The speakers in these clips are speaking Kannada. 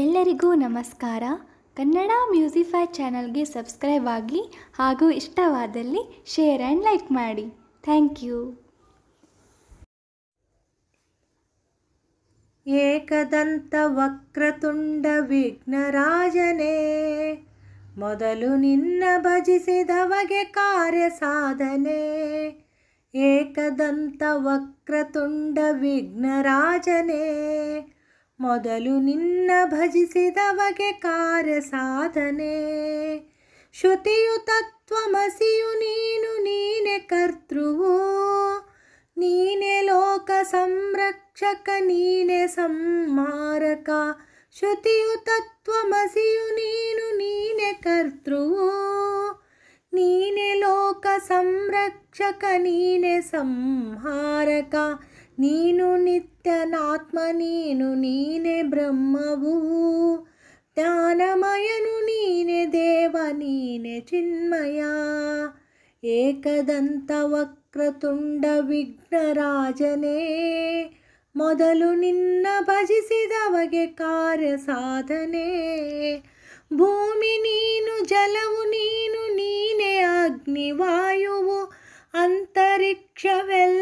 ಎಲ್ಲರಿಗೂ ನಮಸ್ಕಾರ ಕನ್ನಡ ಮ್ಯೂಸಿಫೈ ಚಾನಲ್ಗೆ ಸಬ್ಸ್ಕ್ರೈಬ್ ಆಗಿ ಹಾಗೂ ಇಷ್ಟವಾದಲ್ಲಿ ಶೇರ್ ಆ್ಯಂಡ್ ಲೈಕ್ ಮಾಡಿ ಥ್ಯಾಂಕ್ ಯು ಏಕದಂತ ವಕ್ರತುಂಡ ವಿಘ್ನರಾಜನೇ ಮೊದಲು ನಿನ್ನ ಭಜಿಸಿದವಗೆ ಕಾರ್ಯ ಸಾಧನೆ ಏಕದಂತ ವಕ್ರತುಂಡ ವಿಘ್ನರಾಜನೇ ಮೊದಲು ನಿನ್ನ ಭಜಿಸಿದವಗೆ ಕಾರ್ಯ ಸಾಧನೆ ಶ್ರುತಿಯು ಮಸಿಯು ನೀನು ನೀನೆ ಕರ್ತೃವು ನೀನೆ ಲೋಕ ಸಂರಕ್ಷಕ ನೀನೆ ಸಂಹಾರಕ ಶ್ರುತಿಯು ಮಸಿಯು ನೀನು ನೀನೆ ಕರ್ತೃವು ನೀನೆ ಲೋಕ ಸಂರಕ್ಷಕ ನೀನೆ ಸಂಹಾರಕ ನೀನು ನಿತ್ಯನಾತ್ಮ ನೀನು ನೀನೇ ಬ್ರಹ್ಮವು ಜ್ಞಾನಮಯನು ನೀನೆ ದೇವ ನೀನೆ ಚಿನ್ಮಯ ಏಕದಂತ ವಕ್ರತುಂಡ ವಿಘ್ನರಾಜನೇ ಮೊದಲು ನಿನ್ನ ಭಜಿಸಿದವಗೆ ಕಾರ್ಯ ಸಾಧನೆ ಭೂಮಿ ನೀನು ಜಲವು ನೀನು ನೀನೇ ಅಗ್ನಿವಾಯುವು ಅಂತರಿಕ್ಷವೆಲ್ಲ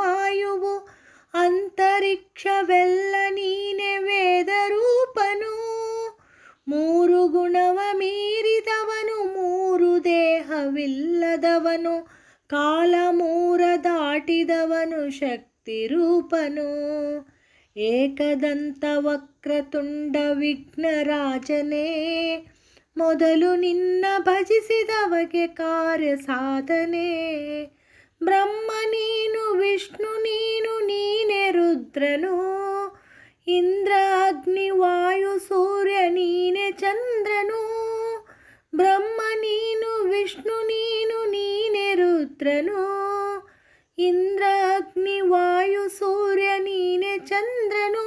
ವಾಯುವು ಅಂತರಿಕ್ಷವೆಲ್ಲ ನೀನೆ ವೇದರೂಪನು ಮೂರು ಗುಣವ ಮೀರಿದವನು ಮೂರು ದೇಹವಿಲ್ಲದವನು ಕಾಲ ಮೂರ ದಾಟಿದವನು ಶಕ್ತಿ ರೂಪನು ಏಕದಂತ ವಕ್ರತುಂಡ ವಿಘ್ನರಾಜನೇ ಮೊದಲು ನಿನ್ನ ಭಜಿಸಿದವಗೆ ಕಾರ್ಯ ಸಾಧನೆ ಬ್ರಹ್ಮನೀ ರುದ್ರನೋ ಇಂದ್ರಾಗ್ನಿ ವಾಯು ಸೂರ್ಯ ನೀನೆ ಚಂದ್ರನು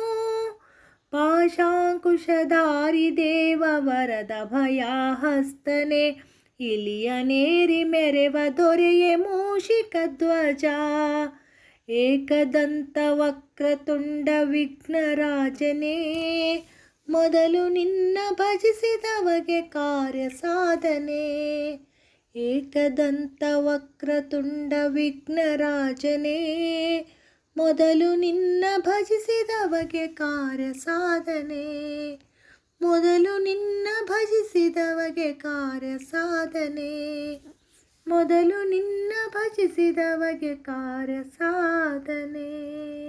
ಪಾಶಾಂಕುಶಧಾರಿ ದೇವ ವರದ ಹಸ್ತನೆ ಇಲಿಯ ನೇರಿ ಮೆರೆವ ದೊರೆಯೆ ಮೂಷಿಕ ಧ್ವಜ ಏಕದಂತ ವಕ್ರತುಂಡ ವಿಘ್ನರಾಜನೇ ಮೊದಲು ನಿನ್ನ ಭಜಿಸಿದವಗೆ ಕಾರ್ಯ ಸಾಧನೆ ಏಕದಂತ ಏಕದಂತವಕ್ರತುಂಡ ವಿಘ್ನರಾಜನೇ ಮೊದಲು ನಿನ್ನ ಭಜಿಸಿದವಗೆ ಕಾರ್ಯ ಸಾಧನೆ ಮೊದಲು ನಿನ್ನ ಭಜಿಸಿದವಗೆ ಕಾರ್ಯ ಸಾಧನೆ ಮೊದಲು ನಿನ್ನ ಭಜಿಸಿದವಗೆ ಕಾರ್ಯ ಸಾಧನೆ